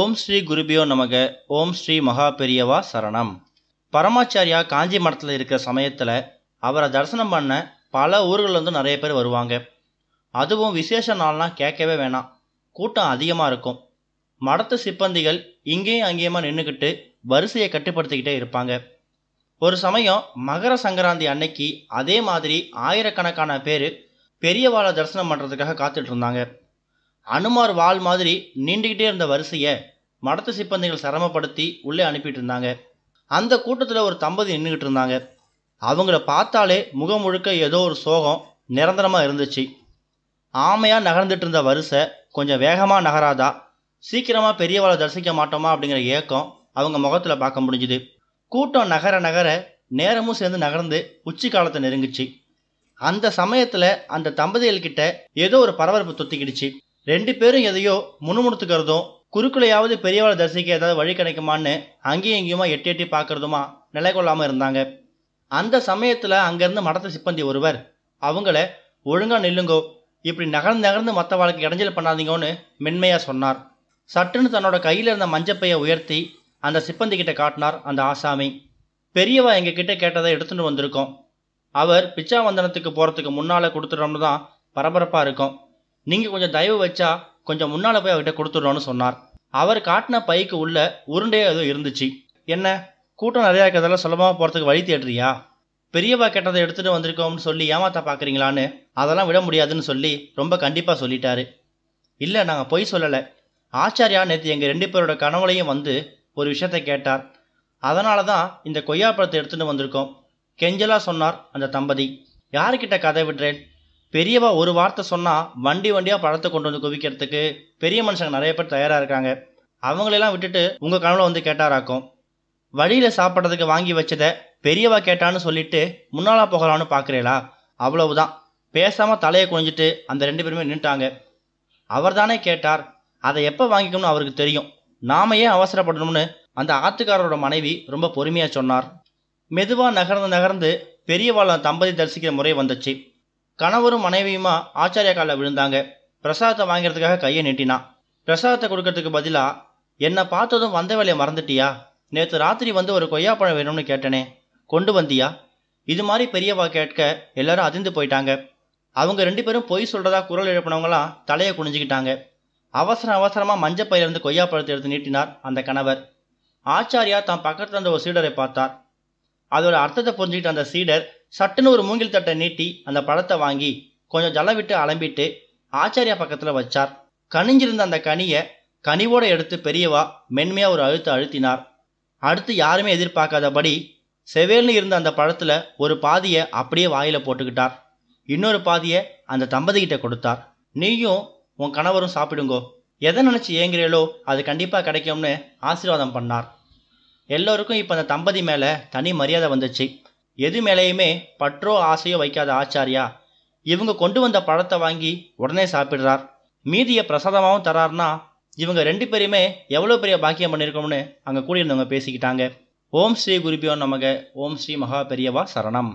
ஓம் ஸ்ரீ குருபியோ நமக ஓம் ஸ்ரீ மகா பெரியவா சரணம் பரமாச்சாரியா காஞ்சி மடத்தில் இருக்கிற சமயத்தில் அவரை தரிசனம் பண்ண பல ஊர்கள்லேருந்து நிறைய பேர் வருவாங்க அதுவும் விசேஷ நாள்னால் கேட்கவே வேணாம் கூட்டம் அதிகமாக இருக்கும் மடத்து சிப்பந்திகள் இங்கேயும் அங்கேயுமா நின்றுக்கிட்டு வரிசையை கட்டுப்படுத்திக்கிட்டே இருப்பாங்க ஒரு சமயம் மகர சங்கராந்தி அன்னைக்கு அதே மாதிரி ஆயிரக்கணக்கான பேர் பெரியவாளை தரிசனம் பண்ணுறதுக்காக காத்துட்டு இருந்தாங்க அனுமார் வால் மாதிரி நீண்டுக்கிட்டே இருந்த வரிசையை மடத்து சிப்பந்திகள் சிரமப்படுத்தி உள்ளே அனுப்பிட்டு இருந்தாங்க அந்த கூட்டத்தில் ஒரு தம்பதி நின்றுக்கிட்டு இருந்தாங்க அவங்கள பார்த்தாலே முகம் முழுக்க ஏதோ ஒரு சோகம் நிரந்தரமாக இருந்துச்சு ஆமையாக நகர்ந்துட்டு இருந்த வரிசை கொஞ்சம் வேகமாக நகராதா சீக்கிரமாக பெரியவாளை தரிசிக்க மாட்டோமா அப்படிங்கிற ஏக்கம் அவங்க முகத்தில் பார்க்க முடிஞ்சுது கூட்டம் நகர நகர நேரமும் சேர்ந்து நகர்ந்து உச்சி காலத்தை நெருங்குச்சு அந்த சமயத்தில் அந்த தம்பதிகள்கிட்ட ஏதோ ஒரு பரபரப்பு தொத்திக்கிடுச்சு ரெண்டு பேரும் எதையோ முணுமுணுத்துக்கிறதும் குறுக்குலையாவது பெரியவளை தரிசிக்க ஏதாவது வழி கிடைக்குமான்னு அங்கேயும் இங்கேயுமா எட்டி எட்டி பார்க்குறதுமா நிலை கொள்ளாமல் இருந்தாங்க அந்த சமயத்தில் அங்கேருந்து மடத்த சிப்பந்தி ஒருவர் அவங்கள ஒழுங்காக நில்லுங்கோ இப்படி நகர்ந்து நகர்ந்து மற்ற வாழ்க்கை இடைஞ்சல் பண்ணாதீங்கன்னு மென்மையாக சொன்னார் சட்டுன்னு தன்னோட கையில் இருந்த மஞ்சப்பையை உயர்த்தி அந்த சிப்பந்தி கிட்ட காட்டினார் அந்த ஆசாமி பெரியவா கிட்ட கேட்டதை எடுத்துட்டு வந்திருக்கோம் அவர் பிச்சாவந்தனத்துக்கு போகிறதுக்கு முன்னால் கொடுத்துட்டோம்னு தான் பரபரப்பாக இருக்கும் நீங்கள் கொஞ்சம் தயவு வச்சா கொஞ்சம் முன்னால் போய் அவர்கிட்ட கொடுத்துட்றோன்னு சொன்னார் அவர் காட்டின பைக்கு உள்ள உருண்டையாக ஏதோ இருந்துச்சு என்ன கூட்டம் நிறையா இருக்கிறதால சுலபமாக போகிறதுக்கு வழி தேடுறியா பெரியவா கெட்டதை எடுத்துகிட்டு வந்திருக்கோம்னு சொல்லி ஏமாத்த பார்க்குறீங்களான்னு அதெல்லாம் விட முடியாதுன்னு சொல்லி ரொம்ப கண்டிப்பாக சொல்லிட்டாரு இல்லை நாங்கள் பொய் சொல்லலை ஆச்சாரியா நேற்று எங்கள் ரெண்டு பேரோட கனவுலையும் வந்து ஒரு விஷயத்தை கேட்டார் அதனால தான் இந்த கொய்யாப்பழத்தை எடுத்துகிட்டு வந்திருக்கோம் கெஞ்சலாக சொன்னார் அந்த தம்பதி யார்கிட்ட கதை விடுறேன் பெரியவா ஒரு வார்த்தை சொன்னால் வண்டி வண்டியாக பழத்தை கொண்டு வந்து குவிக்கிறதுக்கு பெரிய மனுஷங்க நிறைய பேர் தயாராக இருக்காங்க அவங்களெல்லாம் விட்டுட்டு உங்கள் கனவுல வந்து கேட்டாராக்கும் வழியில் சாப்பிட்றதுக்கு வாங்கி வச்சதை பெரியவா கேட்டான்னு சொல்லிட்டு முன்னாலா போகலான்னு பார்க்குறீங்களா அவ்வளவுதான் பேசாமல் தலையை குனிஞ்சிட்டு அந்த ரெண்டு பேருமே நின்றுட்டாங்க அவர் தானே கேட்டார் அதை எப்போ வாங்கிக்கணும்னு அவருக்கு தெரியும் நாம ஏன் அவசரப்படணும்னு அந்த ஆத்துக்காரரோட மனைவி ரொம்ப பொறுமையாக சொன்னார் மெதுவாக நகர்ந்து நகர்ந்து பெரியவாள தம்பதி தரிசிக்கிற முறை வந்துச்சு கணவரும் மனைவியுமா ஆச்சாரிய காலில் விழுந்தாங்க பிரசாதத்தை வாங்கிறதுக்காக கையை நீட்டினான் பிரசாதத்தை கொடுக்கறதுக்கு பதிலாக என்னை பார்த்ததும் வந்த வேலையை மறந்துட்டியா நேற்று ராத்திரி வந்து ஒரு கொய்யாப்பழம் வேணும்னு கேட்டனே கொண்டு வந்தியா இது மாதிரி பெரியவா கேட்க எல்லாரும் அதிர்ந்து போயிட்டாங்க அவங்க ரெண்டு பேரும் பொய் சொல்கிறதா குரல் எழுப்பினவங்களாம் தலையை குனிஞ்சிக்கிட்டாங்க அவசர அவசரமாக கொய்யா கொய்யாப்பழத்தை எடுத்து நீட்டினார் அந்த கணவர் ஆச்சாரியா தான் பக்கத்தில் இருந்த ஒரு சீடரை பார்த்தார் அதோட அர்த்தத்தை புரிஞ்சுக்கிட்ட அந்த சீடர் சட்டுன்னு ஒரு மூங்கில் தட்டை நீட்டி அந்த பழத்தை வாங்கி கொஞ்சம் ஜல விட்டு அலம்பிட்டு ஆச்சாரியா பக்கத்தில் வச்சார் கனிஞ்சிருந்த அந்த கனியை கனிவோடு எடுத்து பெரியவா மென்மையாக ஒரு அழுத்த அழுத்தினார் அடுத்து யாருமே எதிர்பார்க்காதபடி செவேல்னு இருந்த அந்த பழத்தில் ஒரு பாதியை அப்படியே வாயில் போட்டுக்கிட்டார் இன்னொரு பாதியை அந்த தம்பதிகிட்ட கொடுத்தார் நீயும் உன் கணவரும் சாப்பிடுங்கோ எதை நினச்சி ஏங்குறீளோ அது கண்டிப்பாக கிடைக்கும்னு ஆசீர்வாதம் பண்ணார் எல்லோருக்கும் இப்போ அந்த தம்பதி மேலே தனி மரியாதை வந்துச்சு எது மேலேயுமே பற்றோ ஆசையோ வைக்காத ஆச்சாரியா இவங்க கொண்டு வந்த பழத்தை வாங்கி உடனே சாப்பிடுறார் மீதியை பிரசாதமாகவும் தரார்னா இவங்க ரெண்டு பேருமே எவ்வளோ பெரிய பாக்கியம் பண்ணியிருக்கோம்னு அங்கே கூடியிருந்தவங்க பேசிக்கிட்டாங்க ஓம் ஸ்ரீ குருபியோ நமக ஓம் ஸ்ரீ மகா பெரியவா சரணம்